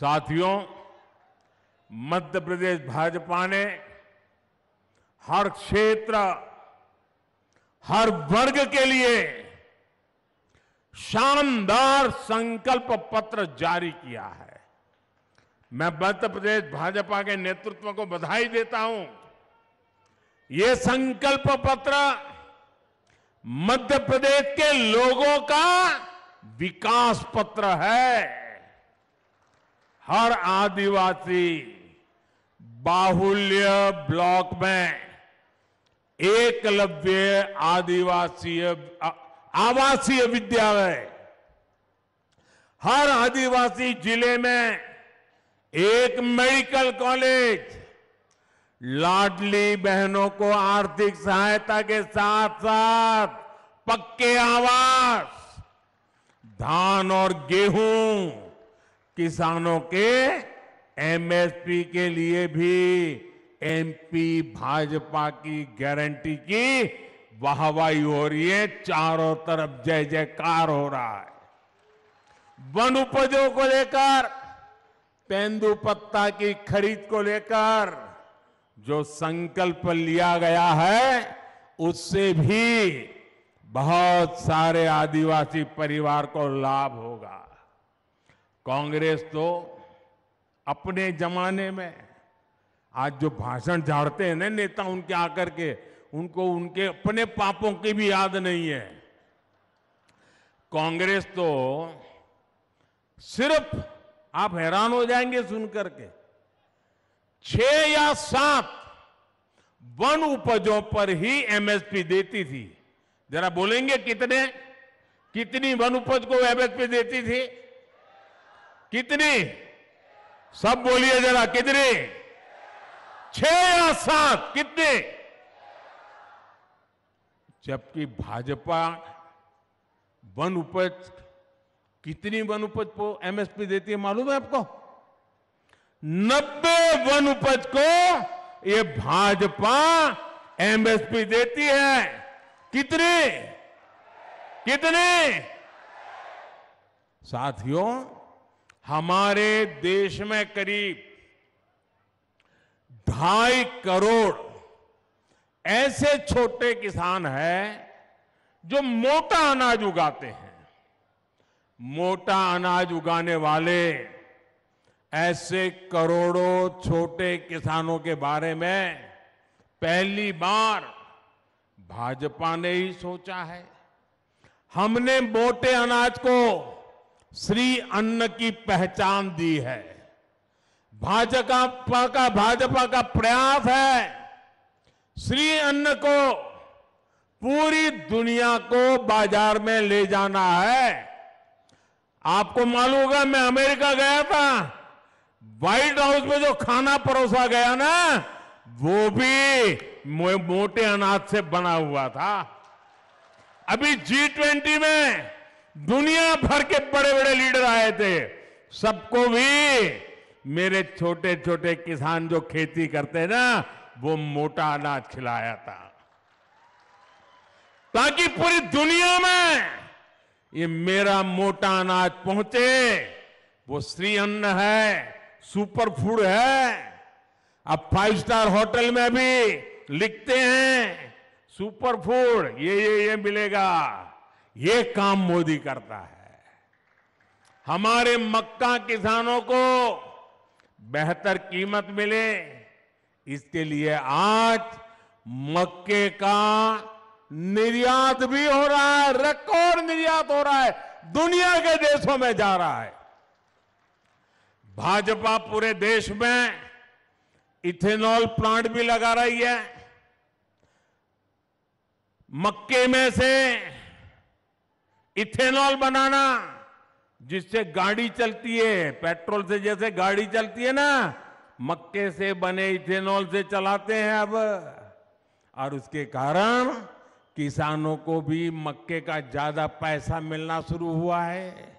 साथियों मध्य प्रदेश भाजपा ने हर क्षेत्र हर वर्ग के लिए शानदार संकल्प पत्र जारी किया है मैं मध्य प्रदेश भाजपा के नेतृत्व को बधाई देता हूं ये संकल्प पत्र मध्य प्रदेश के लोगों का विकास पत्र है हर आदिवासी बाहुल्य ब्लॉक में एकलव्य आदिवासी आवासीय विद्यालय हर आदिवासी जिले में एक मेडिकल कॉलेज लाडली बहनों को आर्थिक सहायता के साथ साथ पक्के आवास धान और गेहूं किसानों के एमएसपी के लिए भी एमपी भाजपा की गारंटी की वाहवाही हो रही है चारों तरफ जय जयकार हो रहा है वन उपजों को लेकर तेंदु पत्ता की खरीद को लेकर जो संकल्प लिया गया है उससे भी बहुत सारे आदिवासी परिवार को लाभ होगा कांग्रेस तो अपने जमाने में आज जो भाषण झाड़ते हैं ना नेता उनके आकर के उनको उनके अपने पापों की भी याद नहीं है कांग्रेस तो सिर्फ आप हैरान हो जाएंगे सुनकर के छह या सात वन उपजों पर ही एमएसपी देती थी जरा बोलेंगे कितने कितनी वन उपज को एमएसपी देती थी कितनी सब बोलिए जरा कितनी छह या सात कितने जबकि भाजपा वन उपज कितनी वन उपज को एमएसपी देती है मालूम है आपको नब्बे वन उपज को ये भाजपा एमएसपी देती है कितने कितने साथियों हमारे देश में करीब ढाई करोड़ ऐसे छोटे किसान हैं जो मोटा अनाज उगाते हैं मोटा अनाज उगाने वाले ऐसे करोड़ों छोटे किसानों के बारे में पहली बार भाजपा ने ही सोचा है हमने मोटे अनाज को श्री अन्न की पहचान दी है भाजपा का भाजपा का प्रयास है श्री अन्न को पूरी दुनिया को बाजार में ले जाना है आपको मालूम होगा मैं अमेरिका गया था व्हाइट हाउस में जो खाना परोसा गया ना वो भी मोटे अनाज से बना हुआ था अभी जी ट्वेंटी में दुनिया भर के बड़े बड़े लीडर आए थे सबको भी मेरे छोटे छोटे किसान जो खेती करते ना वो मोटा अनाज खिलाया था ताकि पूरी दुनिया में ये मेरा मोटा अनाज पहुंचे वो श्री अन्न है सुपर फूड है अब फाइव स्टार होटल में भी लिखते हैं सुपर फूड ये ये ये मिलेगा ये काम मोदी करता है हमारे मक्का किसानों को बेहतर कीमत मिले इसके लिए आज मक्के का निर्यात भी हो रहा है रिकॉर्ड निर्यात हो रहा है दुनिया के देशों में जा रहा है भाजपा पूरे देश में इथेनॉल प्लांट भी लगा रही है मक्के में से इथेनॉल बनाना जिससे गाड़ी चलती है पेट्रोल से जैसे गाड़ी चलती है ना मक्के से बने इथेनॉल से चलाते हैं अब और उसके कारण किसानों को भी मक्के का ज्यादा पैसा मिलना शुरू हुआ है